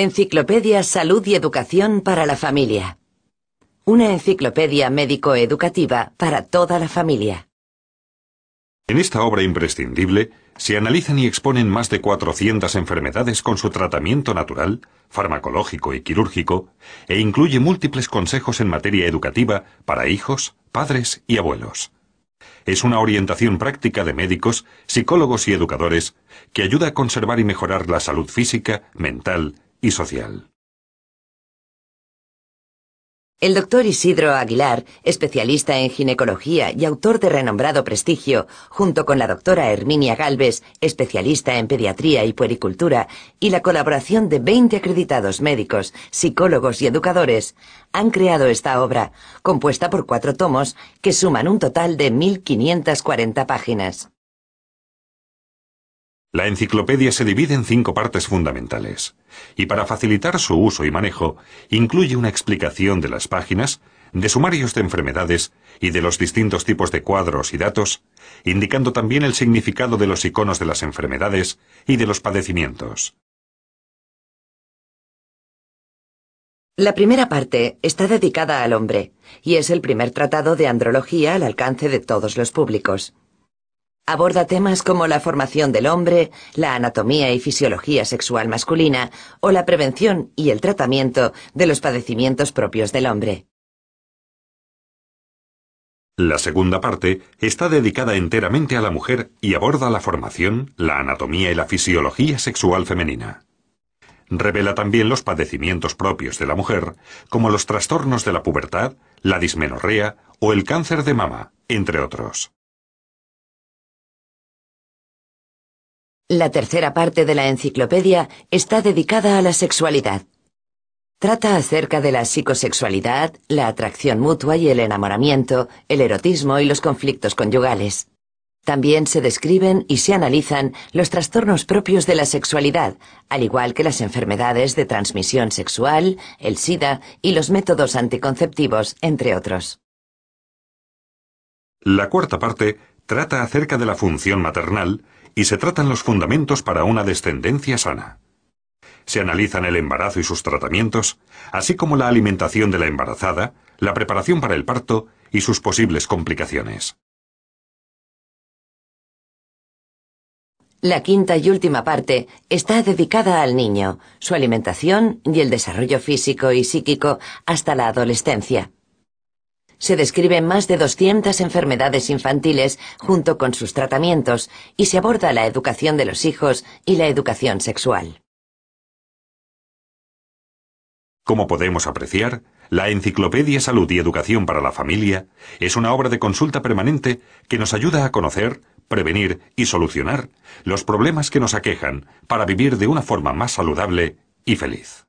Enciclopedia Salud y Educación para la Familia. Una enciclopedia médico-educativa para toda la familia. En esta obra imprescindible se analizan y exponen más de 400 enfermedades con su tratamiento natural, farmacológico y quirúrgico, e incluye múltiples consejos en materia educativa para hijos, padres y abuelos. Es una orientación práctica de médicos, psicólogos y educadores que ayuda a conservar y mejorar la salud física, mental y social. El doctor Isidro Aguilar, especialista en ginecología y autor de renombrado prestigio, junto con la doctora Herminia Galvez, especialista en pediatría y puericultura, y la colaboración de 20 acreditados médicos, psicólogos y educadores, han creado esta obra, compuesta por cuatro tomos, que suman un total de 1.540 páginas. La enciclopedia se divide en cinco partes fundamentales, y para facilitar su uso y manejo, incluye una explicación de las páginas, de sumarios de enfermedades y de los distintos tipos de cuadros y datos, indicando también el significado de los iconos de las enfermedades y de los padecimientos. La primera parte está dedicada al hombre, y es el primer tratado de andrología al alcance de todos los públicos. Aborda temas como la formación del hombre, la anatomía y fisiología sexual masculina o la prevención y el tratamiento de los padecimientos propios del hombre. La segunda parte está dedicada enteramente a la mujer y aborda la formación, la anatomía y la fisiología sexual femenina. Revela también los padecimientos propios de la mujer, como los trastornos de la pubertad, la dismenorrea o el cáncer de mama, entre otros. La tercera parte de la enciclopedia está dedicada a la sexualidad. Trata acerca de la psicosexualidad, la atracción mutua y el enamoramiento, el erotismo y los conflictos conyugales. También se describen y se analizan los trastornos propios de la sexualidad, al igual que las enfermedades de transmisión sexual, el SIDA y los métodos anticonceptivos, entre otros. La cuarta parte trata acerca de la función maternal, y se tratan los fundamentos para una descendencia sana. Se analizan el embarazo y sus tratamientos, así como la alimentación de la embarazada, la preparación para el parto y sus posibles complicaciones. La quinta y última parte está dedicada al niño, su alimentación y el desarrollo físico y psíquico hasta la adolescencia. Se describen más de 200 enfermedades infantiles junto con sus tratamientos y se aborda la educación de los hijos y la educación sexual. Como podemos apreciar, la Enciclopedia Salud y Educación para la Familia es una obra de consulta permanente que nos ayuda a conocer, prevenir y solucionar los problemas que nos aquejan para vivir de una forma más saludable y feliz.